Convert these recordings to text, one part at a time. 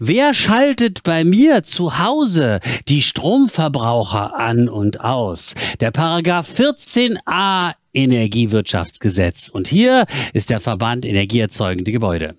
Wer schaltet bei mir zu Hause die Stromverbraucher an und aus? Der Paragraph 14a Energiewirtschaftsgesetz. Und hier ist der Verband Energieerzeugende Gebäude.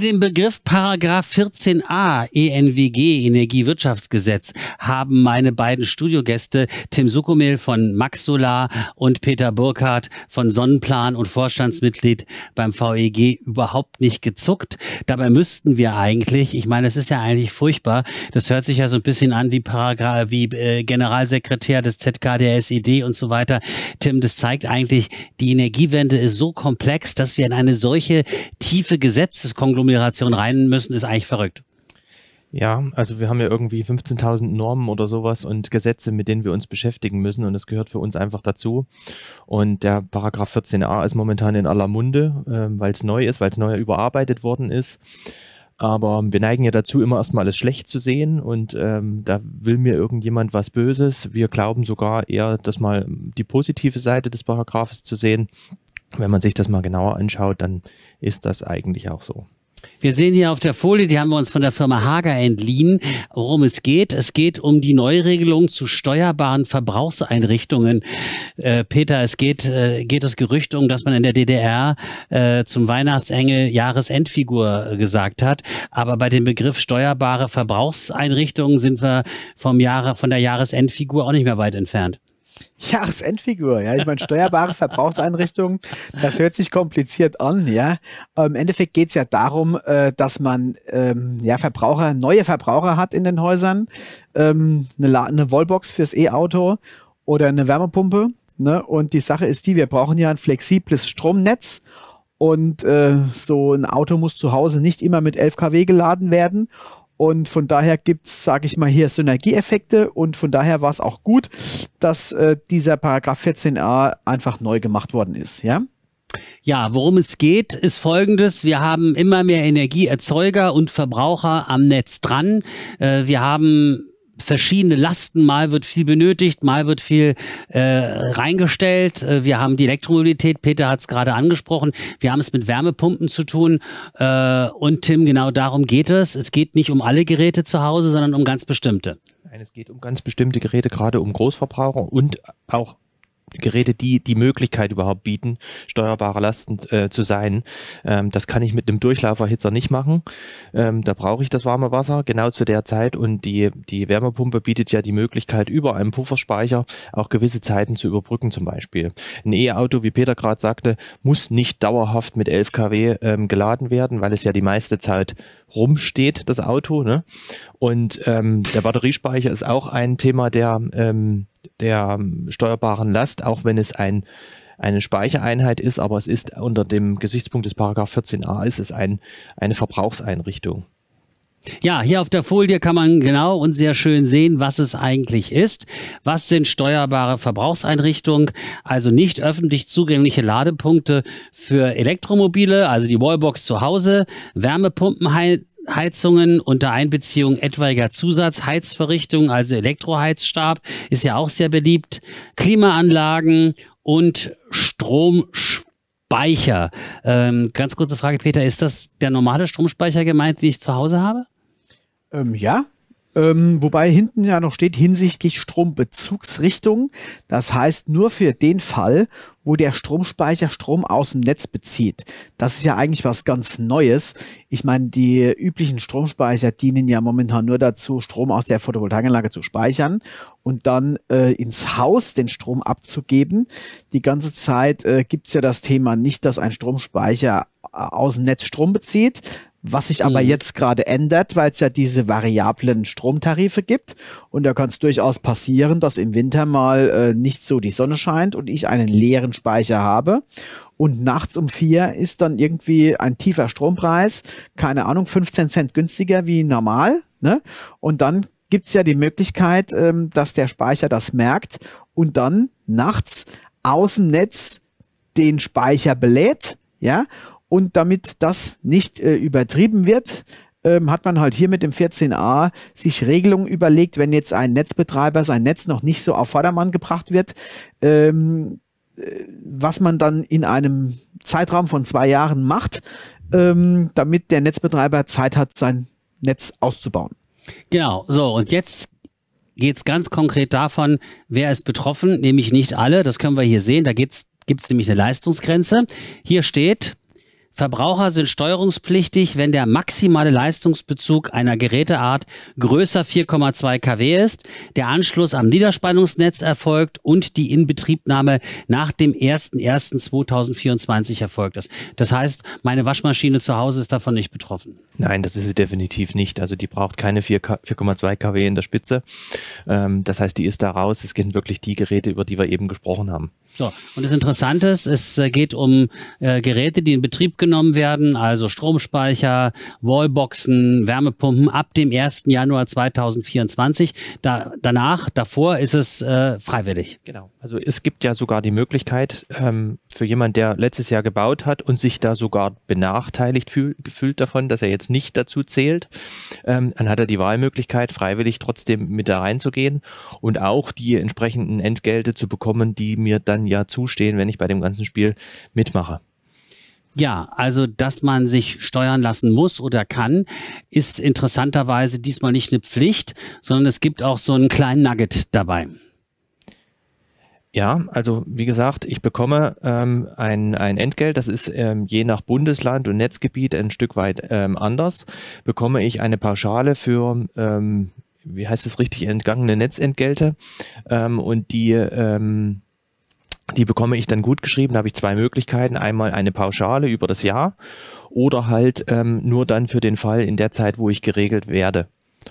Bei dem Begriff Paragraph 14a ENWG Energiewirtschaftsgesetz haben meine beiden Studiogäste Tim Sukumil von Max Solar und Peter Burkhardt von Sonnenplan und Vorstandsmitglied beim VEG überhaupt nicht gezuckt. Dabei müssten wir eigentlich, ich meine, es ist ja eigentlich furchtbar, das hört sich ja so ein bisschen an wie Paragraph wie äh, Generalsekretär des ZKDSED und so weiter. Tim, das zeigt eigentlich, die Energiewende ist so komplex, dass wir in eine solche tiefe Gesetzeskonglomeration Nullnummernummeration rein müssen, ist eigentlich verrückt. Ja, also wir haben ja irgendwie 15.000 Normen oder sowas und Gesetze, mit denen wir uns beschäftigen müssen und das gehört für uns einfach dazu. Und der Paragraph 14a ist momentan in aller Munde, äh, weil es neu ist, weil es neu überarbeitet worden ist. Aber wir neigen ja dazu, immer erstmal alles schlecht zu sehen und ähm, da will mir irgendjemand was Böses. Wir glauben sogar eher, dass mal die positive Seite des Paragraphes zu sehen. Wenn man sich das mal genauer anschaut, dann ist das eigentlich auch so. Wir sehen hier auf der Folie, die haben wir uns von der Firma Hager entliehen, worum es geht. Es geht um die Neuregelung zu steuerbaren Verbrauchseinrichtungen. Äh, Peter, es geht, äh, geht das Gerücht um, dass man in der DDR äh, zum Weihnachtsengel Jahresendfigur gesagt hat. Aber bei dem Begriff steuerbare Verbrauchseinrichtungen sind wir vom Jahre, von der Jahresendfigur auch nicht mehr weit entfernt. Jahresendfigur, ja. Ich meine, steuerbare Verbrauchseinrichtungen, das hört sich kompliziert an, ja. Aber ähm, Im Endeffekt geht es ja darum, äh, dass man ähm, ja Verbraucher, neue Verbraucher hat in den Häusern, ähm, eine, eine Wallbox fürs E-Auto oder eine Wärmepumpe. Ne? Und die Sache ist die, wir brauchen ja ein flexibles Stromnetz und äh, so ein Auto muss zu Hause nicht immer mit 11 kW geladen werden. Und von daher gibt es, sage ich mal, hier Synergieeffekte und von daher war es auch gut, dass äh, dieser Paragraph 14a einfach neu gemacht worden ist, ja? Ja, worum es geht, ist folgendes. Wir haben immer mehr Energieerzeuger und Verbraucher am Netz dran. Äh, wir haben verschiedene Lasten. Mal wird viel benötigt, mal wird viel äh, reingestellt. Äh, wir haben die Elektromobilität, Peter hat es gerade angesprochen. Wir haben es mit Wärmepumpen zu tun. Äh, und Tim, genau darum geht es. Es geht nicht um alle Geräte zu Hause, sondern um ganz bestimmte. Nein, es geht um ganz bestimmte Geräte, gerade um Großverbraucher und auch Geräte, die die Möglichkeit überhaupt bieten, steuerbare Lasten äh, zu sein. Ähm, das kann ich mit einem Durchlauferhitzer nicht machen. Ähm, da brauche ich das warme Wasser genau zu der Zeit und die, die Wärmepumpe bietet ja die Möglichkeit, über einem Pufferspeicher auch gewisse Zeiten zu überbrücken zum Beispiel. Ein E-Auto, wie Peter gerade sagte, muss nicht dauerhaft mit 11 kW ähm, geladen werden, weil es ja die meiste Zeit rumsteht, das Auto. Ne? Und ähm, der Batteriespeicher ist auch ein Thema, der ähm, der ähm, steuerbaren Last, auch wenn es ein, eine Speichereinheit ist, aber es ist unter dem Gesichtspunkt des Paragraph 14a ist es ein, eine Verbrauchseinrichtung. Ja, hier auf der Folie kann man genau und sehr schön sehen, was es eigentlich ist. Was sind steuerbare Verbrauchseinrichtungen? Also nicht öffentlich zugängliche Ladepunkte für Elektromobile, also die Wallbox zu Hause, Wärmepumpenheizung Heizungen unter Einbeziehung etwaiger Zusatzheizverrichtungen, also Elektroheizstab, ist ja auch sehr beliebt, Klimaanlagen und Stromspeicher. Ähm, ganz kurze Frage, Peter, ist das der normale Stromspeicher gemeint, den ich zu Hause habe? Ähm, ja, ähm, wobei hinten ja noch steht hinsichtlich Strombezugsrichtung. Das heißt nur für den Fall, wo der Stromspeicher Strom aus dem Netz bezieht. Das ist ja eigentlich was ganz Neues. Ich meine, die üblichen Stromspeicher dienen ja momentan nur dazu, Strom aus der Photovoltaikanlage zu speichern und dann äh, ins Haus den Strom abzugeben. Die ganze Zeit äh, gibt's ja das Thema nicht, dass ein Stromspeicher äh, aus dem Netz Strom bezieht, was sich aber mhm. jetzt gerade ändert, weil es ja diese variablen Stromtarife gibt. Und da kann es durchaus passieren, dass im Winter mal äh, nicht so die Sonne scheint und ich einen leeren Speicher habe. Und nachts um vier ist dann irgendwie ein tiefer Strompreis, keine Ahnung, 15 Cent günstiger wie normal. Ne? Und dann gibt es ja die Möglichkeit, ähm, dass der Speicher das merkt und dann nachts aus dem Netz den Speicher belädt. Ja, und damit das nicht äh, übertrieben wird, ähm, hat man halt hier mit dem 14a sich Regelungen überlegt, wenn jetzt ein Netzbetreiber sein Netz noch nicht so auf Vordermann gebracht wird, ähm, äh, was man dann in einem Zeitraum von zwei Jahren macht, ähm, damit der Netzbetreiber Zeit hat, sein Netz auszubauen. Genau, so und jetzt geht es ganz konkret davon, wer ist betroffen, nämlich nicht alle, das können wir hier sehen, da gibt es nämlich eine Leistungsgrenze. Hier steht, Verbraucher sind steuerungspflichtig, wenn der maximale Leistungsbezug einer Geräteart größer 4,2 kW ist, der Anschluss am Niederspannungsnetz erfolgt und die Inbetriebnahme nach dem 01.01.2024 erfolgt ist. Das heißt, meine Waschmaschine zu Hause ist davon nicht betroffen. Nein, das ist sie definitiv nicht. Also die braucht keine 4,2 kW in der Spitze. Ähm, das heißt, die ist da raus. Es gehen wirklich die Geräte, über die wir eben gesprochen haben. So, und das Interessante ist, es geht um äh, Geräte, die in Betrieb genommen genommen werden, also Stromspeicher, Wallboxen, Wärmepumpen ab dem 1. Januar 2024. Da, danach, davor ist es äh, freiwillig. Genau. Also es gibt ja sogar die Möglichkeit ähm, für jemanden, der letztes Jahr gebaut hat und sich da sogar benachteiligt fühl, gefühlt davon, dass er jetzt nicht dazu zählt, ähm, dann hat er die Wahlmöglichkeit, freiwillig trotzdem mit da reinzugehen und auch die entsprechenden Entgelte zu bekommen, die mir dann ja zustehen, wenn ich bei dem ganzen Spiel mitmache. Ja, also dass man sich steuern lassen muss oder kann, ist interessanterweise diesmal nicht eine Pflicht, sondern es gibt auch so einen kleinen Nugget dabei. Ja, also wie gesagt, ich bekomme ähm, ein, ein Entgelt, das ist ähm, je nach Bundesland und Netzgebiet ein Stück weit ähm, anders, bekomme ich eine Pauschale für ähm, wie heißt es richtig, entgangene Netzentgelte. Ähm, und die ähm, die bekomme ich dann gut geschrieben. Da habe ich zwei Möglichkeiten. Einmal eine Pauschale über das Jahr oder halt ähm, nur dann für den Fall in der Zeit, wo ich geregelt werde.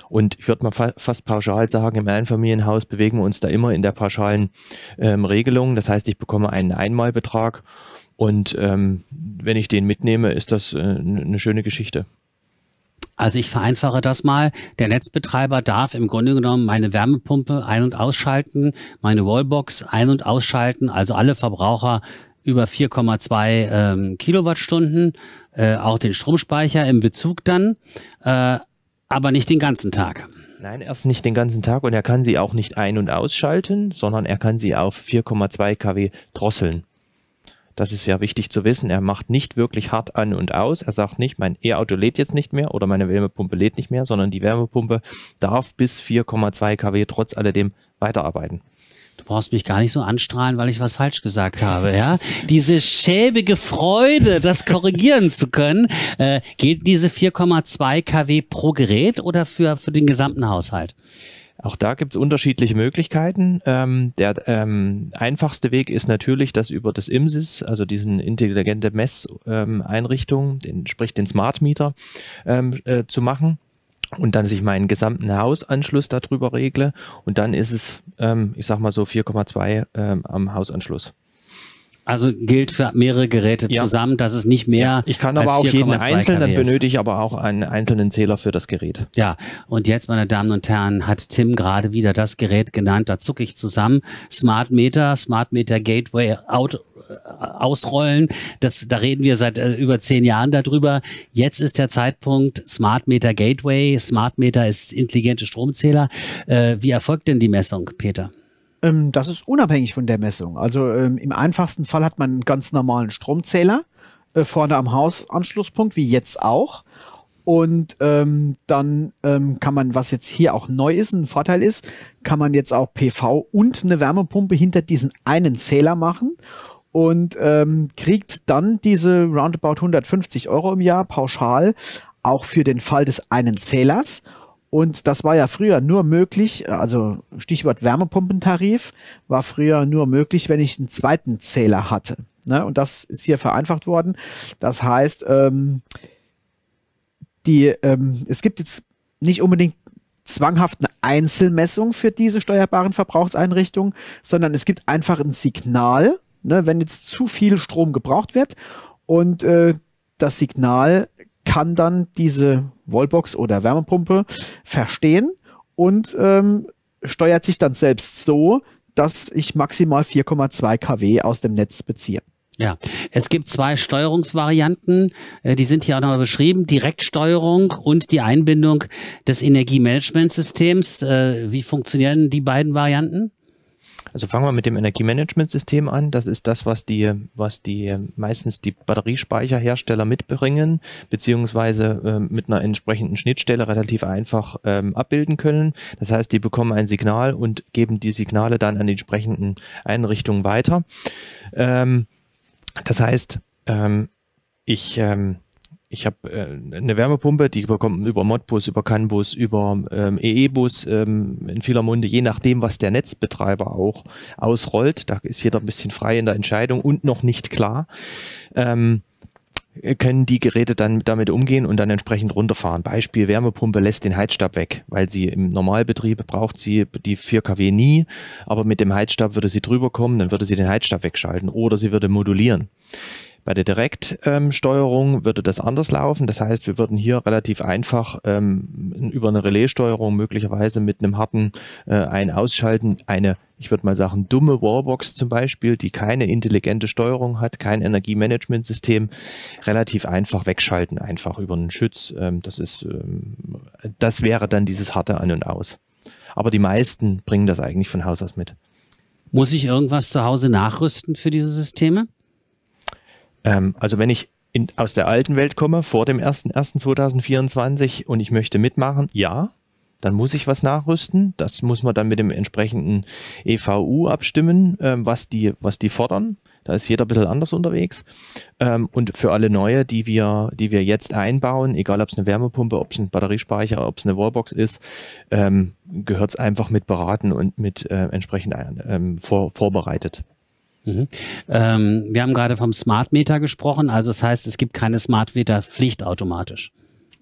Und ich würde mal fa fast pauschal sagen, im Einfamilienhaus bewegen wir uns da immer in der pauschalen ähm, Regelung. Das heißt, ich bekomme einen Einmalbetrag und ähm, wenn ich den mitnehme, ist das äh, eine schöne Geschichte. Also ich vereinfache das mal. Der Netzbetreiber darf im Grunde genommen meine Wärmepumpe ein- und ausschalten, meine Wallbox ein- und ausschalten, also alle Verbraucher über 4,2 ähm, Kilowattstunden, äh, auch den Stromspeicher im Bezug dann, äh, aber nicht den ganzen Tag. Nein, erst nicht den ganzen Tag und er kann sie auch nicht ein- und ausschalten, sondern er kann sie auf 4,2 kW drosseln. Das ist ja wichtig zu wissen. Er macht nicht wirklich hart an und aus. Er sagt nicht, mein E-Auto lädt jetzt nicht mehr oder meine Wärmepumpe lädt nicht mehr, sondern die Wärmepumpe darf bis 4,2 kW trotz alledem weiterarbeiten. Du brauchst mich gar nicht so anstrahlen, weil ich was falsch gesagt habe, ja? Diese schäbige Freude, das korrigieren zu können, äh, gilt diese 4,2 kW pro Gerät oder für, für den gesamten Haushalt? Auch da gibt es unterschiedliche Möglichkeiten. Ähm, der ähm, einfachste Weg ist natürlich, das über das IMSIS, also diesen intelligente Messeinrichtung, ähm, den, sprich den Smart Meter, ähm, äh, zu machen und dann sich meinen gesamten Hausanschluss darüber regle und dann ist es, ähm, ich sag mal so 4,2 ähm, am Hausanschluss. Also gilt für mehrere Geräte ja. zusammen, dass es nicht mehr. Ja. Ich kann aber auch jeden einzelnen, dann benötige ich aber auch einen einzelnen Zähler für das Gerät. Ja, und jetzt, meine Damen und Herren, hat Tim gerade wieder das Gerät genannt. Da zucke ich zusammen. Smart Meter, Smart Meter Gateway Out, äh, ausrollen. Das, da reden wir seit äh, über zehn Jahren darüber. Jetzt ist der Zeitpunkt Smart Meter Gateway. Smart Meter ist intelligente Stromzähler. Äh, wie erfolgt denn die Messung, Peter? Ähm, das ist unabhängig von der Messung. Also ähm, im einfachsten Fall hat man einen ganz normalen Stromzähler äh, vorne am Hausanschlusspunkt, wie jetzt auch. Und ähm, dann ähm, kann man, was jetzt hier auch neu ist, ein Vorteil ist, kann man jetzt auch PV und eine Wärmepumpe hinter diesen einen Zähler machen und ähm, kriegt dann diese roundabout 150 Euro im Jahr pauschal auch für den Fall des einen Zählers und das war ja früher nur möglich, äh, also Stichwort Wärmepumpentarif, war früher nur möglich, wenn ich einen zweiten Zähler hatte. Ne? Und das ist hier vereinfacht worden. Das heißt, ähm, die, ähm, es gibt jetzt nicht unbedingt zwanghaft eine Einzelmessung für diese steuerbaren Verbrauchseinrichtungen, sondern es gibt einfach ein Signal, ne, wenn jetzt zu viel Strom gebraucht wird und äh, das Signal kann dann diese Wallbox oder Wärmepumpe verstehen und ähm, steuert sich dann selbst so, dass ich maximal 4,2 kW aus dem Netz beziehe. Ja, es gibt zwei Steuerungsvarianten, äh, die sind hier auch nochmal beschrieben, Direktsteuerung und die Einbindung des Energiemanagementsystems. Äh, wie funktionieren die beiden Varianten? Also fangen wir mit dem Energiemanagementsystem an. Das ist das, was die, was die meistens die Batteriespeicherhersteller mitbringen, beziehungsweise äh, mit einer entsprechenden Schnittstelle relativ einfach ähm, abbilden können. Das heißt, die bekommen ein Signal und geben die Signale dann an die entsprechenden Einrichtungen weiter. Ähm, das heißt, ähm, ich ähm, ich habe äh, eine Wärmepumpe, die bekommt über Modbus, über Canbus, über ähm, EE-Bus ähm, in vieler Munde, je nachdem, was der Netzbetreiber auch ausrollt. Da ist jeder ein bisschen frei in der Entscheidung und noch nicht klar. Ähm, können die Geräte dann damit umgehen und dann entsprechend runterfahren. Beispiel Wärmepumpe lässt den Heizstab weg, weil sie im Normalbetrieb braucht sie die 4 kW nie, aber mit dem Heizstab würde sie drüber kommen, dann würde sie den Heizstab wegschalten oder sie würde modulieren. Bei der Direktsteuerung ähm, würde das anders laufen. Das heißt, wir würden hier relativ einfach ähm, über eine Relaissteuerung möglicherweise mit einem harten äh, Ein-Ausschalten eine ich würde mal sagen, dumme Warbox zum Beispiel, die keine intelligente Steuerung hat, kein Energiemanagementsystem, relativ einfach wegschalten, einfach über einen Schütz. Ähm, das, ist, ähm, das wäre dann dieses harte An und Aus. Aber die meisten bringen das eigentlich von Haus aus mit. Muss ich irgendwas zu Hause nachrüsten für diese Systeme? Ähm, also wenn ich in, aus der alten Welt komme, vor dem 01.01.2024 und ich möchte mitmachen, ja, dann muss ich was nachrüsten. Das muss man dann mit dem entsprechenden EVU abstimmen, ähm, was, die, was die fordern. Da ist jeder ein bisschen anders unterwegs. Ähm, und für alle neue, die wir, die wir jetzt einbauen, egal ob es eine Wärmepumpe, ob es ein Batteriespeicher, ob es eine Wallbox ist, ähm, gehört es einfach mit beraten und mit äh, entsprechend äh, ähm, vor, vorbereitet. Mhm. Ähm, wir haben gerade vom Smart Meter gesprochen, also das heißt, es gibt keine Smart Meter Pflicht automatisch.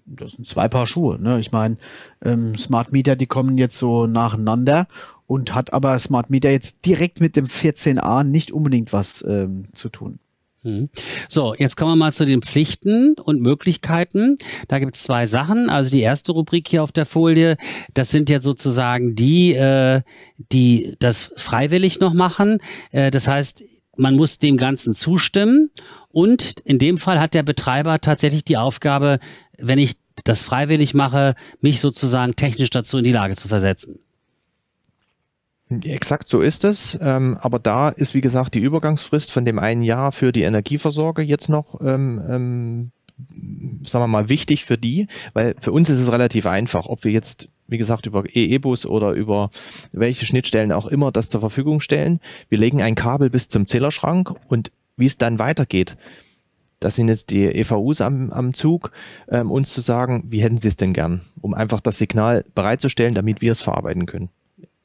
Das sind zwei Paar Schuhe. Ne? Ich meine, ähm, Smart Meter, die kommen jetzt so nacheinander und hat aber Smart Meter jetzt direkt mit dem 14a nicht unbedingt was ähm, zu tun. Mhm. So, jetzt kommen wir mal zu den Pflichten und Möglichkeiten. Da gibt es zwei Sachen. Also die erste Rubrik hier auf der Folie, das sind ja sozusagen die, äh, die das freiwillig noch machen. Äh, das heißt, man muss dem Ganzen zustimmen. Und in dem Fall hat der Betreiber tatsächlich die Aufgabe, wenn ich das freiwillig mache, mich sozusagen technisch dazu in die Lage zu versetzen. Exakt so ist es. Ähm, aber da ist, wie gesagt, die Übergangsfrist von dem einen Jahr für die Energieversorger jetzt noch, ähm, ähm, sagen wir mal, wichtig für die, weil für uns ist es relativ einfach, ob wir jetzt, wie gesagt, über EE-Bus oder über welche Schnittstellen auch immer das zur Verfügung stellen. Wir legen ein Kabel bis zum Zählerschrank und wie es dann weitergeht, das sind jetzt die EVUs am, am Zug, ähm, uns zu sagen, wie hätten sie es denn gern, um einfach das Signal bereitzustellen, damit wir es verarbeiten können.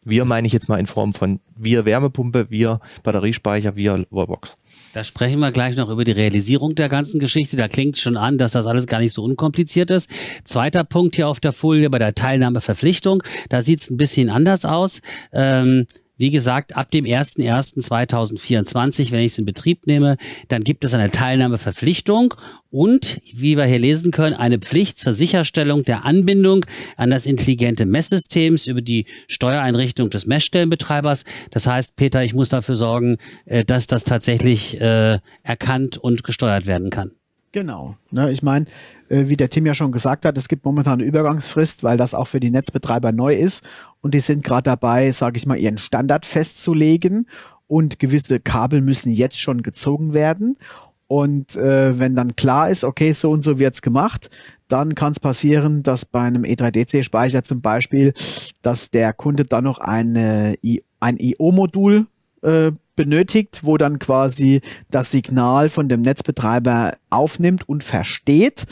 Wir meine ich jetzt mal in Form von wir Wärmepumpe, wir Batteriespeicher, wir Wallbox. Da sprechen wir gleich noch über die Realisierung der ganzen Geschichte. Da klingt schon an, dass das alles gar nicht so unkompliziert ist. Zweiter Punkt hier auf der Folie bei der Teilnahmeverpflichtung. Da sieht es ein bisschen anders aus. Ähm, wie gesagt, ab dem 01.01.2024, wenn ich es in Betrieb nehme, dann gibt es eine Teilnahmeverpflichtung und, wie wir hier lesen können, eine Pflicht zur Sicherstellung der Anbindung an das intelligente Messsystems über die Steuereinrichtung des Messstellenbetreibers. Das heißt, Peter, ich muss dafür sorgen, äh, dass das tatsächlich äh, erkannt und gesteuert werden kann. Genau. Ne, ich meine, äh, wie der Tim ja schon gesagt hat, es gibt momentan eine Übergangsfrist, weil das auch für die Netzbetreiber neu ist. Und die sind gerade dabei, sage ich mal, ihren Standard festzulegen. Und gewisse Kabel müssen jetzt schon gezogen werden. Und äh, wenn dann klar ist, okay, so und so wird's gemacht, dann kann es passieren, dass bei einem E3DC-Speicher zum Beispiel, dass der Kunde dann noch eine, ein IO-Modul äh, benötigt, wo dann quasi das Signal von dem Netzbetreiber aufnimmt und versteht.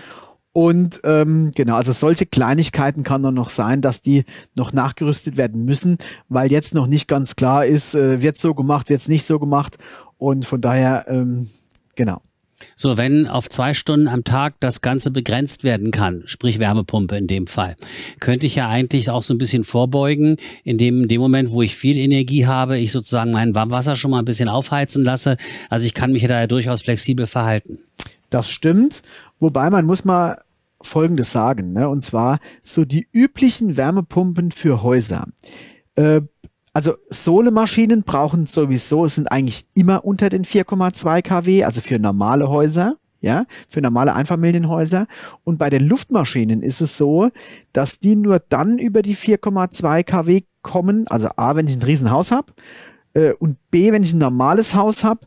Und ähm, genau, also solche Kleinigkeiten kann dann noch sein, dass die noch nachgerüstet werden müssen, weil jetzt noch nicht ganz klar ist, äh, wird so gemacht, wird es nicht so gemacht. Und von daher, ähm, genau. So, wenn auf zwei Stunden am Tag das Ganze begrenzt werden kann, sprich Wärmepumpe in dem Fall, könnte ich ja eigentlich auch so ein bisschen vorbeugen, indem in dem Moment, wo ich viel Energie habe, ich sozusagen mein Warmwasser schon mal ein bisschen aufheizen lasse. Also ich kann mich da ja durchaus flexibel verhalten. Das stimmt, wobei man muss mal Folgendes sagen, ne? und zwar so die üblichen Wärmepumpen für Häuser. Äh, also Sohlemaschinen brauchen sowieso, sind eigentlich immer unter den 4,2 kW, also für normale Häuser, ja, für normale Einfamilienhäuser. Und bei den Luftmaschinen ist es so, dass die nur dann über die 4,2 kW kommen, also A, wenn ich ein Riesenhaus habe äh, und B, wenn ich ein normales Haus habe,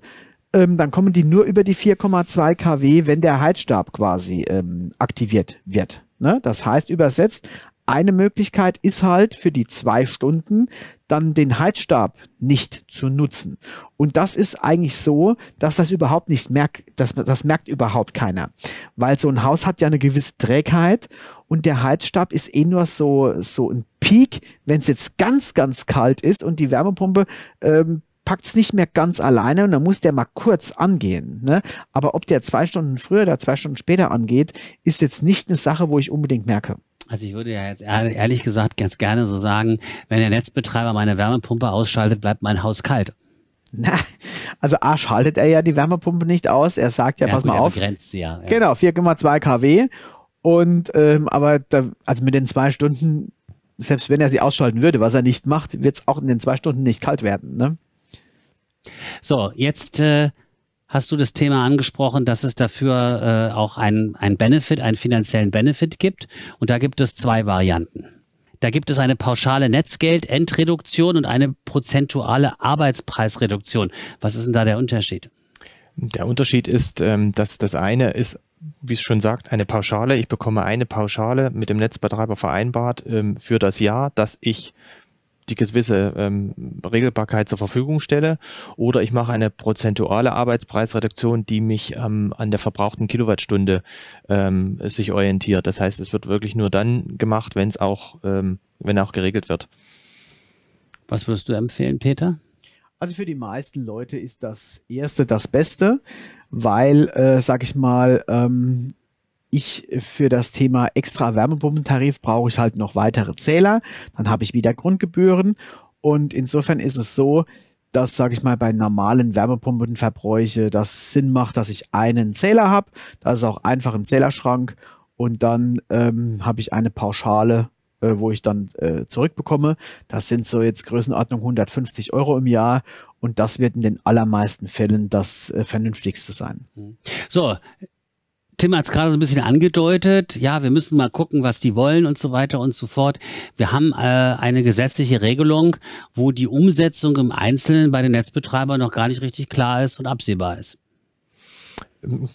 ähm, dann kommen die nur über die 4,2 kW, wenn der Heizstab quasi ähm, aktiviert wird. Ne? Das heißt übersetzt, eine Möglichkeit ist halt für die zwei Stunden dann den Heizstab nicht zu nutzen. Und das ist eigentlich so, dass das überhaupt nicht merkt, das, das merkt überhaupt keiner. Weil so ein Haus hat ja eine gewisse Trägheit und der Heizstab ist eh nur so, so ein Peak, wenn es jetzt ganz, ganz kalt ist und die Wärmepumpe ähm, packt es nicht mehr ganz alleine und dann muss der mal kurz angehen. Ne? Aber ob der zwei Stunden früher oder zwei Stunden später angeht, ist jetzt nicht eine Sache, wo ich unbedingt merke. Also ich würde ja jetzt ehrlich gesagt ganz gerne so sagen, wenn der Netzbetreiber meine Wärmepumpe ausschaltet, bleibt mein Haus kalt. Na, also A schaltet er ja die Wärmepumpe nicht aus. Er sagt ja, ja pass gut, mal auf. Begrenzt sie ja, ja. Genau, 4,2 kW. Und ähm, aber da, also mit den zwei Stunden, selbst wenn er sie ausschalten würde, was er nicht macht, wird es auch in den zwei Stunden nicht kalt werden. Ne? So, jetzt äh, hast du das Thema angesprochen, dass es dafür äh, auch einen Benefit, einen finanziellen Benefit gibt. Und da gibt es zwei Varianten. Da gibt es eine pauschale Netzgeld-Endreduktion und eine prozentuale Arbeitspreisreduktion. Was ist denn da der Unterschied? Der Unterschied ist, ähm, dass das eine ist, wie es schon sagt, eine Pauschale. Ich bekomme eine Pauschale mit dem Netzbetreiber vereinbart ähm, für das Jahr, das ich die gewisse ähm, Regelbarkeit zur Verfügung stelle oder ich mache eine prozentuale Arbeitspreisreduktion, die mich ähm, an der verbrauchten Kilowattstunde ähm, sich orientiert. Das heißt, es wird wirklich nur dann gemacht, wenn es auch, ähm, wenn auch geregelt wird. Was würdest du empfehlen, Peter? Also für die meisten Leute ist das Erste das Beste, weil, äh, sag ich mal, ähm, ich für das Thema extra Wärmepumpentarif brauche ich halt noch weitere Zähler. Dann habe ich wieder Grundgebühren. Und insofern ist es so, dass, sage ich mal, bei normalen Wärmepumpenverbräuche das Sinn macht, dass ich einen Zähler habe. Das ist auch einfach im Zählerschrank. Und dann ähm, habe ich eine Pauschale, äh, wo ich dann äh, zurückbekomme. Das sind so jetzt Größenordnung 150 Euro im Jahr. Und das wird in den allermeisten Fällen das äh, Vernünftigste sein. So, Tim hat es gerade so ein bisschen angedeutet, ja, wir müssen mal gucken, was die wollen und so weiter und so fort. Wir haben äh, eine gesetzliche Regelung, wo die Umsetzung im Einzelnen bei den Netzbetreibern noch gar nicht richtig klar ist und absehbar ist.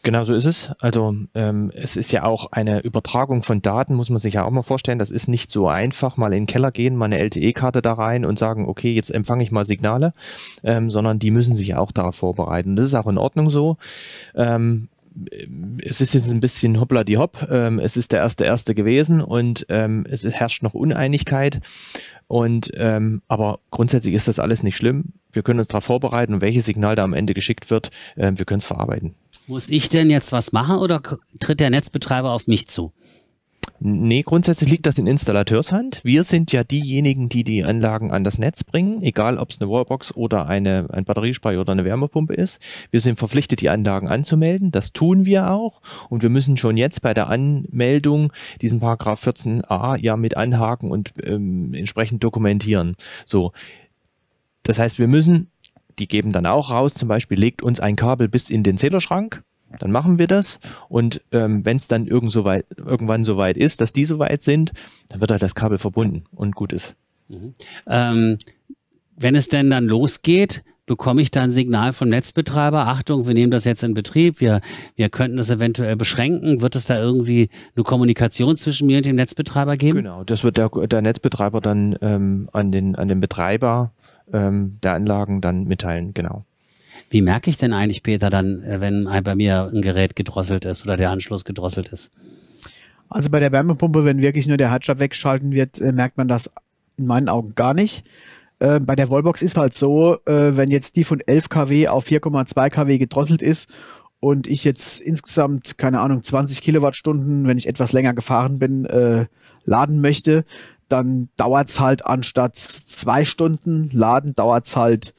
Genau so ist es. Also ähm, es ist ja auch eine Übertragung von Daten, muss man sich ja auch mal vorstellen. Das ist nicht so einfach, mal in den Keller gehen, mal eine LTE-Karte da rein und sagen, okay, jetzt empfange ich mal Signale, ähm, sondern die müssen sich auch darauf vorbereiten. Das ist auch in Ordnung so. Ähm, es ist jetzt ein bisschen hoppla die hopp. Ähm, es ist der erste erste gewesen und ähm, es herrscht noch Uneinigkeit. Und ähm, aber grundsätzlich ist das alles nicht schlimm. Wir können uns darauf vorbereiten und welches Signal da am Ende geschickt wird, ähm, wir können es verarbeiten. Muss ich denn jetzt was machen oder tritt der Netzbetreiber auf mich zu? Nee, grundsätzlich liegt das in Installateurshand. Wir sind ja diejenigen, die die Anlagen an das Netz bringen, egal ob es eine Wallbox oder eine, ein Batteriespeicher oder eine Wärmepumpe ist. Wir sind verpflichtet, die Anlagen anzumelden. Das tun wir auch. Und wir müssen schon jetzt bei der Anmeldung diesen Paragraph 14a ja mit anhaken und ähm, entsprechend dokumentieren. So. Das heißt, wir müssen, die geben dann auch raus, zum Beispiel legt uns ein Kabel bis in den Zählerschrank dann machen wir das. Und ähm, wenn es dann irgend so weit, irgendwann so weit ist, dass die so weit sind, dann wird halt das Kabel verbunden und gut ist. Mhm. Ähm, wenn es denn dann losgeht, bekomme ich dann Signal vom Netzbetreiber, Achtung, wir nehmen das jetzt in Betrieb, wir, wir könnten das eventuell beschränken. Wird es da irgendwie eine Kommunikation zwischen mir und dem Netzbetreiber geben? Genau, das wird der, der Netzbetreiber dann ähm, an, den, an den Betreiber ähm, der Anlagen dann mitteilen, genau. Wie merke ich denn eigentlich, Peter, dann, äh, wenn bei mir ein Gerät gedrosselt ist oder der Anschluss gedrosselt ist? Also bei der Wärmepumpe, wenn wirklich nur der Heizstab wegschalten wird, äh, merkt man das in meinen Augen gar nicht. Ähm, bei der Wallbox ist halt so, äh, wenn jetzt die von 11 kW auf 4,2 kW gedrosselt ist und ich jetzt insgesamt, keine Ahnung, 20 Kilowattstunden, wenn ich etwas länger gefahren bin, laden möchte, dann dauert es halt anstatt zwei Stunden Laden, dauert es halt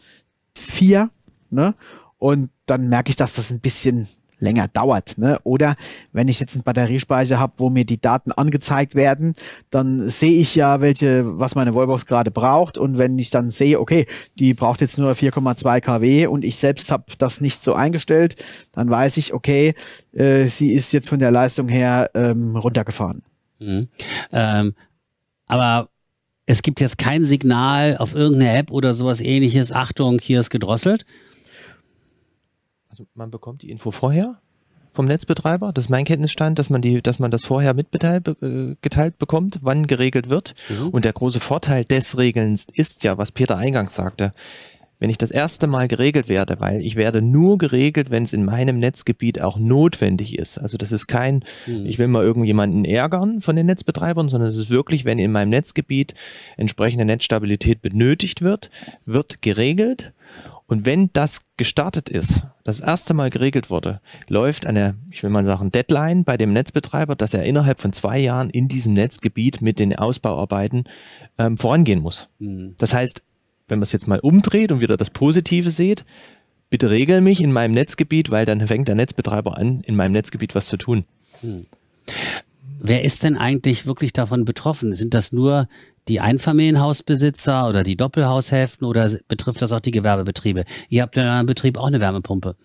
vier ne? Und dann merke ich, dass das ein bisschen länger dauert. Ne? Oder wenn ich jetzt einen Batteriespeicher habe, wo mir die Daten angezeigt werden, dann sehe ich ja, welche, was meine Wallbox gerade braucht. Und wenn ich dann sehe, okay, die braucht jetzt nur 4,2 kW und ich selbst habe das nicht so eingestellt, dann weiß ich, okay, äh, sie ist jetzt von der Leistung her ähm, runtergefahren. Mhm. Ähm, aber es gibt jetzt kein Signal auf irgendeine App oder sowas ähnliches, Achtung, hier ist gedrosselt, also man bekommt die Info vorher vom Netzbetreiber, das ist mein Kenntnisstand, dass man die, dass man das vorher mitgeteilt äh, bekommt, wann geregelt wird. Mhm. Und der große Vorteil des Regelns ist ja, was Peter eingangs sagte, wenn ich das erste Mal geregelt werde, weil ich werde nur geregelt, wenn es in meinem Netzgebiet auch notwendig ist. Also das ist kein, mhm. ich will mal irgendjemanden ärgern von den Netzbetreibern, sondern es ist wirklich, wenn in meinem Netzgebiet entsprechende Netzstabilität benötigt wird, wird geregelt. Und wenn das gestartet ist, das erste Mal geregelt wurde, läuft eine, ich will mal sagen, Deadline bei dem Netzbetreiber, dass er innerhalb von zwei Jahren in diesem Netzgebiet mit den Ausbauarbeiten ähm, vorangehen muss. Mhm. Das heißt, wenn man es jetzt mal umdreht und wieder das Positive sieht, bitte regel mich in meinem Netzgebiet, weil dann fängt der Netzbetreiber an, in meinem Netzgebiet was zu tun. Mhm. Wer ist denn eigentlich wirklich davon betroffen? Sind das nur die Einfamilienhausbesitzer oder die Doppelhaushälften oder betrifft das auch die Gewerbebetriebe? Ihr habt in eurem Betrieb auch eine Wärmepumpe.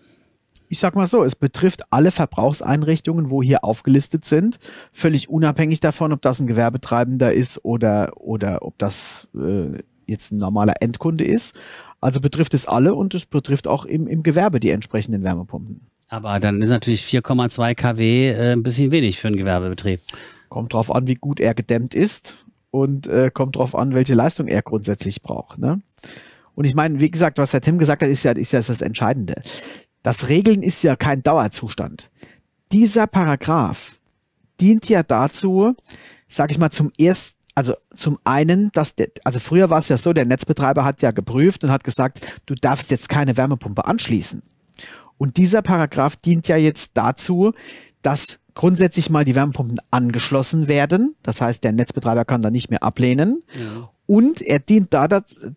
Ich sag mal so, es betrifft alle Verbrauchseinrichtungen, wo hier aufgelistet sind, völlig unabhängig davon, ob das ein Gewerbetreibender ist oder, oder ob das äh, jetzt ein normaler Endkunde ist. Also betrifft es alle und es betrifft auch im, im Gewerbe die entsprechenden Wärmepumpen. Aber dann ist natürlich 4,2 kW äh, ein bisschen wenig für einen Gewerbebetrieb. Kommt drauf an, wie gut er gedämmt ist und äh, kommt drauf an, welche Leistung er grundsätzlich braucht. Ne? Und ich meine, wie gesagt, was der Tim gesagt hat, ist ja, ist ja das Entscheidende. Das Regeln ist ja kein Dauerzustand. Dieser Paragraph dient ja dazu, sag ich mal, zum ersten also zum einen, dass der, also früher war es ja so, der Netzbetreiber hat ja geprüft und hat gesagt, du darfst jetzt keine Wärmepumpe anschließen. Und dieser Paragraph dient ja jetzt dazu, dass grundsätzlich mal die Wärmepumpen angeschlossen werden. Das heißt, der Netzbetreiber kann da nicht mehr ablehnen. Ja. Und er dient da,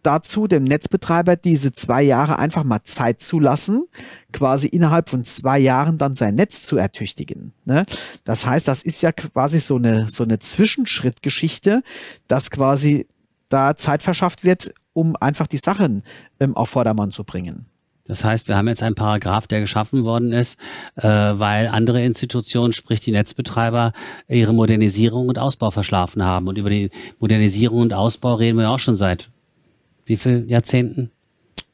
dazu, dem Netzbetreiber diese zwei Jahre einfach mal Zeit zu lassen, quasi innerhalb von zwei Jahren dann sein Netz zu ertüchtigen. Ne? Das heißt, das ist ja quasi so eine, so eine Zwischenschrittgeschichte, dass quasi da Zeit verschafft wird, um einfach die Sachen ähm, auf Vordermann zu bringen. Das heißt, wir haben jetzt einen Paragraph, der geschaffen worden ist, äh, weil andere Institutionen, sprich die Netzbetreiber, ihre Modernisierung und Ausbau verschlafen haben. Und über die Modernisierung und Ausbau reden wir auch schon seit wie viel Jahrzehnten?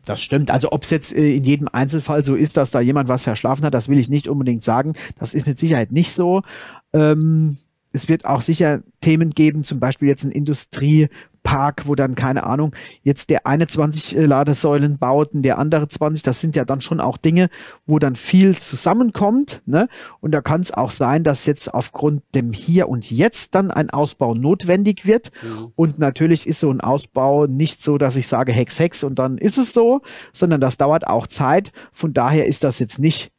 Das stimmt. Also ob es jetzt äh, in jedem Einzelfall so ist, dass da jemand was verschlafen hat, das will ich nicht unbedingt sagen. Das ist mit Sicherheit nicht so. Ähm, es wird auch sicher Themen geben, zum Beispiel jetzt ein Industrie- Park, wo dann, keine Ahnung, jetzt der eine 20 äh, Ladesäulen baut und der andere 20, das sind ja dann schon auch Dinge, wo dann viel zusammenkommt. Ne? Und da kann es auch sein, dass jetzt aufgrund dem Hier und Jetzt dann ein Ausbau notwendig wird. Mhm. Und natürlich ist so ein Ausbau nicht so, dass ich sage Hex, Hex und dann ist es so, sondern das dauert auch Zeit. Von daher ist das jetzt nicht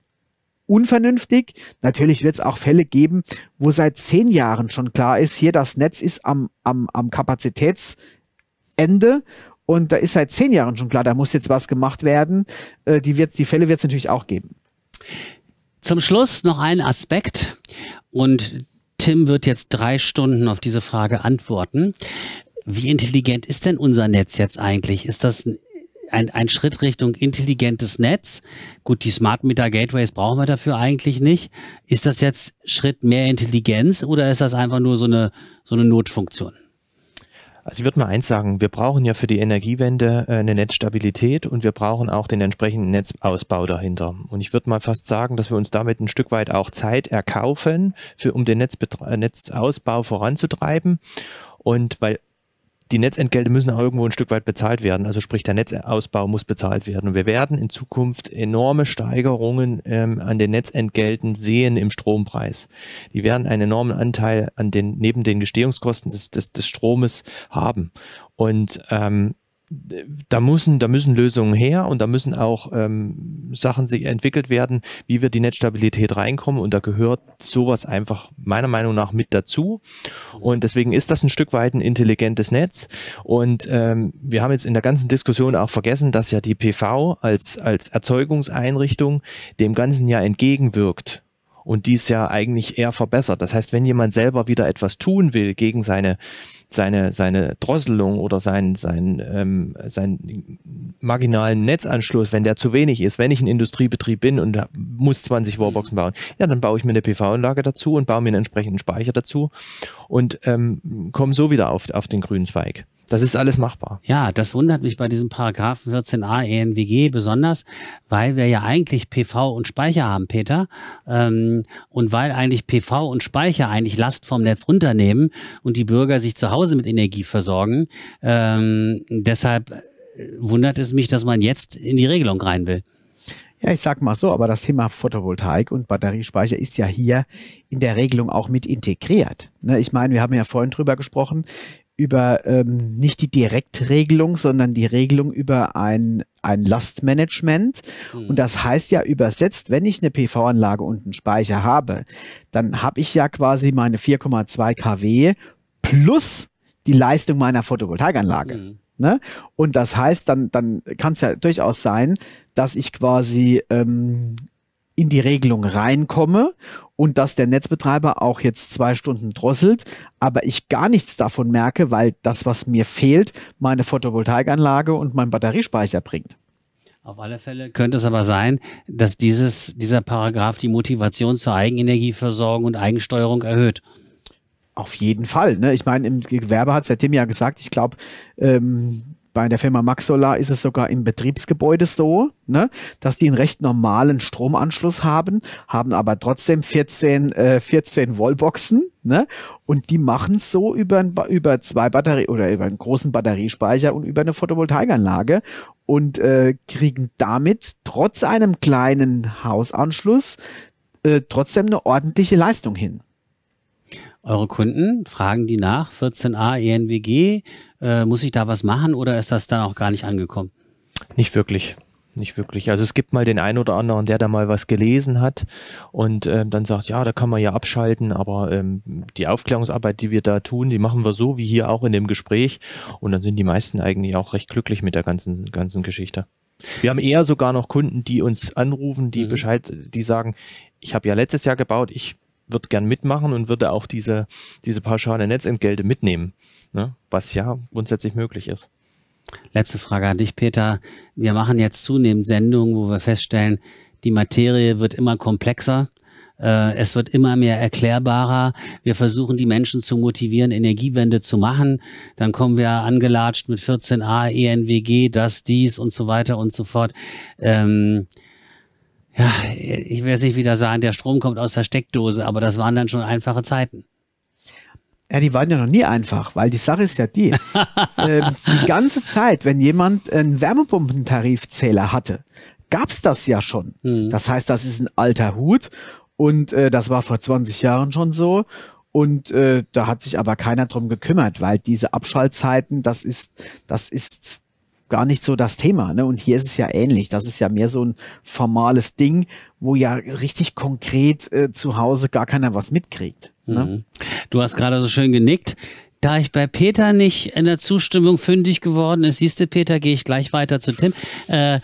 unvernünftig. Natürlich wird es auch Fälle geben, wo seit zehn Jahren schon klar ist, hier das Netz ist am, am, am Kapazitätsende und da ist seit zehn Jahren schon klar, da muss jetzt was gemacht werden. Äh, die, wird, die Fälle wird es natürlich auch geben. Zum Schluss noch ein Aspekt und Tim wird jetzt drei Stunden auf diese Frage antworten. Wie intelligent ist denn unser Netz jetzt eigentlich? Ist das ein, ein Schritt Richtung intelligentes Netz. Gut, die Smart Meter Gateways brauchen wir dafür eigentlich nicht. Ist das jetzt Schritt mehr Intelligenz oder ist das einfach nur so eine, so eine Notfunktion? Also ich würde mal eins sagen, wir brauchen ja für die Energiewende äh, eine Netzstabilität und wir brauchen auch den entsprechenden Netzausbau dahinter. Und ich würde mal fast sagen, dass wir uns damit ein Stück weit auch Zeit erkaufen, für, um den Netzbetra Netzausbau voranzutreiben. Und weil die Netzentgelte müssen auch irgendwo ein Stück weit bezahlt werden. Also sprich, der Netzausbau muss bezahlt werden. Und wir werden in Zukunft enorme Steigerungen ähm, an den Netzentgelten sehen im Strompreis. Die werden einen enormen Anteil an den, neben den Gestehungskosten des, des, des Stromes haben. Und ähm, da müssen, da müssen Lösungen her und da müssen auch ähm, Sachen sich entwickelt werden, wie wir die Netzstabilität reinkommen. Und da gehört sowas einfach meiner Meinung nach mit dazu. Und deswegen ist das ein Stück weit ein intelligentes Netz. Und ähm, wir haben jetzt in der ganzen Diskussion auch vergessen, dass ja die PV als, als Erzeugungseinrichtung dem Ganzen ja entgegenwirkt und dies ja eigentlich eher verbessert. Das heißt, wenn jemand selber wieder etwas tun will gegen seine seine, seine Drosselung oder sein, sein, ähm, sein marginalen Netzanschluss, wenn der zu wenig ist, wenn ich ein Industriebetrieb bin und muss 20 Wallboxen mhm. bauen, ja, dann baue ich mir eine PV-Anlage dazu und baue mir einen entsprechenden Speicher dazu und ähm, komme so wieder auf, auf den grünen Zweig. Das ist alles machbar. Ja, das wundert mich bei diesem Paragraphen 14a ENWG besonders, weil wir ja eigentlich PV und Speicher haben, Peter. Ähm, und weil eigentlich PV und Speicher eigentlich Last vom Netz runternehmen und die Bürger sich zu Hause mit Energie versorgen. Ähm, deshalb äh, wundert es mich, dass man jetzt in die Regelung rein will. Ja, ich sag mal so, aber das Thema Photovoltaik und Batteriespeicher ist ja hier in der Regelung auch mit integriert. Ne, ich meine, wir haben ja vorhin drüber gesprochen, über ähm, nicht die Direktregelung, sondern die Regelung über ein, ein Lastmanagement. Mhm. Und das heißt ja übersetzt, wenn ich eine PV-Anlage und einen Speicher habe, dann habe ich ja quasi meine 4,2 kW plus die Leistung meiner Photovoltaikanlage. Mhm. Ne? Und das heißt, dann, dann kann es ja durchaus sein, dass ich quasi ähm, in die Regelung reinkomme und dass der Netzbetreiber auch jetzt zwei Stunden drosselt, aber ich gar nichts davon merke, weil das, was mir fehlt, meine Photovoltaikanlage und mein Batteriespeicher bringt. Auf alle Fälle könnte es aber sein, dass dieses, dieser Paragraph die Motivation zur Eigenenergieversorgung und Eigensteuerung erhöht. Auf jeden Fall. Ne? Ich meine, im Gewerbe hat es der Tim ja gesagt, ich glaube, ähm, bei der Firma Max Solar ist es sogar im Betriebsgebäude so, ne, dass die einen recht normalen Stromanschluss haben, haben aber trotzdem 14, äh, 14 Wallboxen ne, und die machen es so über, über zwei Batterie oder über einen großen Batteriespeicher und über eine Photovoltaikanlage und äh, kriegen damit trotz einem kleinen Hausanschluss äh, trotzdem eine ordentliche Leistung hin. Eure Kunden fragen die nach, 14a ENWG, äh, muss ich da was machen oder ist das dann auch gar nicht angekommen? Nicht wirklich. Nicht wirklich. Also es gibt mal den einen oder anderen, der da mal was gelesen hat und äh, dann sagt, ja, da kann man ja abschalten, aber ähm, die Aufklärungsarbeit, die wir da tun, die machen wir so wie hier auch in dem Gespräch und dann sind die meisten eigentlich auch recht glücklich mit der ganzen, ganzen Geschichte. Wir haben eher sogar noch Kunden, die uns anrufen, die mhm. Bescheid, die sagen, ich habe ja letztes Jahr gebaut, ich wird gern mitmachen und würde auch diese, diese pauschale Netzentgelte mitnehmen, ne? was ja grundsätzlich möglich ist. Letzte Frage an dich, Peter. Wir machen jetzt zunehmend Sendungen, wo wir feststellen, die Materie wird immer komplexer. Äh, es wird immer mehr erklärbarer. Wir versuchen, die Menschen zu motivieren, Energiewende zu machen. Dann kommen wir angelatscht mit 14a, ENWG, das, dies und so weiter und so fort. Ähm, ja, ich will jetzt nicht wieder sagen, der Strom kommt aus der Steckdose, aber das waren dann schon einfache Zeiten. Ja, die waren ja noch nie einfach, weil die Sache ist ja die. ähm, die ganze Zeit, wenn jemand einen Wärmepumpentarifzähler hatte, gab's das ja schon. Mhm. Das heißt, das ist ein alter Hut und äh, das war vor 20 Jahren schon so. Und äh, da hat sich aber keiner drum gekümmert, weil diese Abschaltzeiten, das ist, das ist gar nicht so das Thema. Ne? Und hier ist es ja ähnlich. Das ist ja mehr so ein formales Ding, wo ja richtig konkret äh, zu Hause gar keiner was mitkriegt. Ne? Mhm. Du hast gerade so schön genickt. Da ich bei Peter nicht in der Zustimmung fündig geworden ist, siehst du, Peter, gehe ich gleich weiter zu Tim. Äh,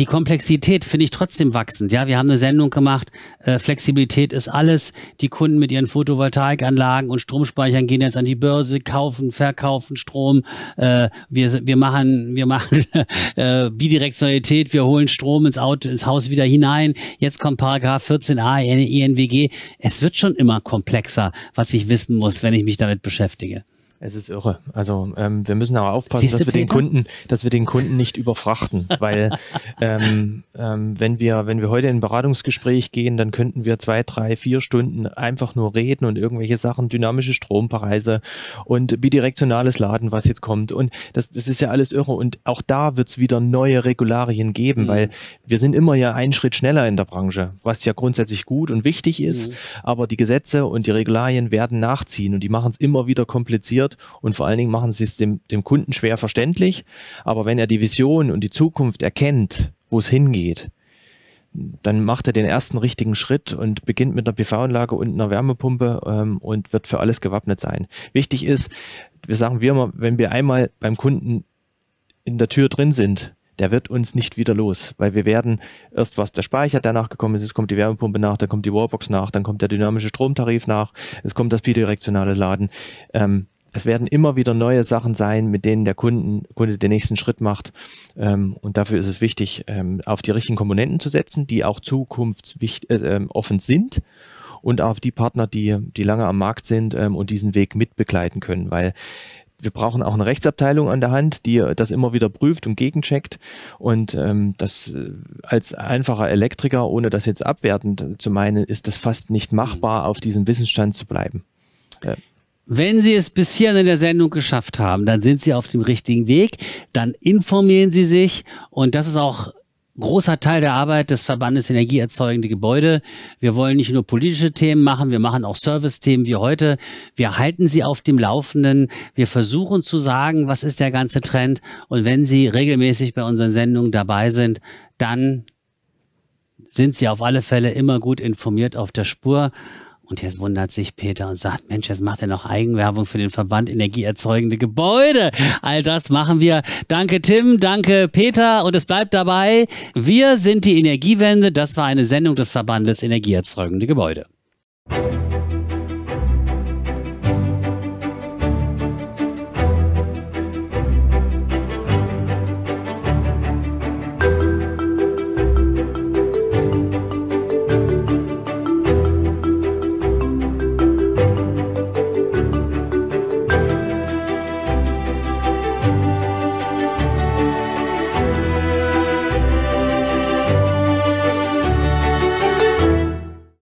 die Komplexität finde ich trotzdem wachsend. Ja, wir haben eine Sendung gemacht, äh, Flexibilität ist alles. Die Kunden mit ihren Photovoltaikanlagen und Stromspeichern gehen jetzt an die Börse, kaufen, verkaufen Strom. Äh, wir, wir machen, wir machen äh, Bidirektionalität, wir holen Strom ins Auto, ins Haus wieder hinein. Jetzt kommt Paragraph 14a ENWG. Es wird schon immer komplexer, was ich wissen muss, wenn ich mich damit beschäftige. Es ist irre. Also ähm, wir müssen aber aufpassen, dass wir Peter? den Kunden, dass wir den Kunden nicht überfrachten, weil ähm, ähm, wenn wir, wenn wir heute in ein Beratungsgespräch gehen, dann könnten wir zwei, drei, vier Stunden einfach nur reden und irgendwelche Sachen, dynamische Strompreise und bidirektionales Laden, was jetzt kommt. Und das, das ist ja alles irre. Und auch da wird es wieder neue Regularien geben, mhm. weil wir sind immer ja einen Schritt schneller in der Branche, was ja grundsätzlich gut und wichtig ist. Mhm. Aber die Gesetze und die Regularien werden nachziehen und die machen es immer wieder kompliziert wird. Und vor allen Dingen machen sie es dem, dem Kunden schwer verständlich. Aber wenn er die Vision und die Zukunft erkennt, wo es hingeht, dann macht er den ersten richtigen Schritt und beginnt mit einer PV-Anlage und einer Wärmepumpe ähm, und wird für alles gewappnet sein. Wichtig ist, wir sagen wir immer, wenn wir einmal beim Kunden in der Tür drin sind, der wird uns nicht wieder los, weil wir werden erst was der Speicher, der nachgekommen ist, es kommt die Wärmepumpe nach, dann kommt die Wallbox nach, dann kommt der dynamische Stromtarif nach, es kommt das bidirektionale Laden. Ähm, es werden immer wieder neue Sachen sein, mit denen der Kunden, Kunde den nächsten Schritt macht. Ähm, und dafür ist es wichtig, ähm, auf die richtigen Komponenten zu setzen, die auch zukunftsoffen äh, ähm, sind und auf die Partner, die, die lange am Markt sind ähm, und diesen Weg mitbegleiten können, weil wir brauchen auch eine Rechtsabteilung an der Hand, die das immer wieder prüft und gegencheckt. Und ähm, das äh, als einfacher Elektriker, ohne das jetzt abwertend zu meinen, ist das fast nicht machbar, auf diesem Wissensstand zu bleiben. Äh, wenn Sie es bis hierhin in der Sendung geschafft haben, dann sind Sie auf dem richtigen Weg, dann informieren Sie sich und das ist auch großer Teil der Arbeit des Verbandes Energieerzeugende Gebäude. Wir wollen nicht nur politische Themen machen, wir machen auch Service-Themen wie heute. Wir halten Sie auf dem Laufenden. Wir versuchen zu sagen, was ist der ganze Trend. Und wenn Sie regelmäßig bei unseren Sendungen dabei sind, dann sind Sie auf alle Fälle immer gut informiert auf der Spur. Und jetzt wundert sich Peter und sagt, Mensch, jetzt macht er noch Eigenwerbung für den Verband Energieerzeugende Gebäude. All das machen wir. Danke Tim, danke Peter und es bleibt dabei. Wir sind die Energiewende. Das war eine Sendung des Verbandes Energieerzeugende Gebäude.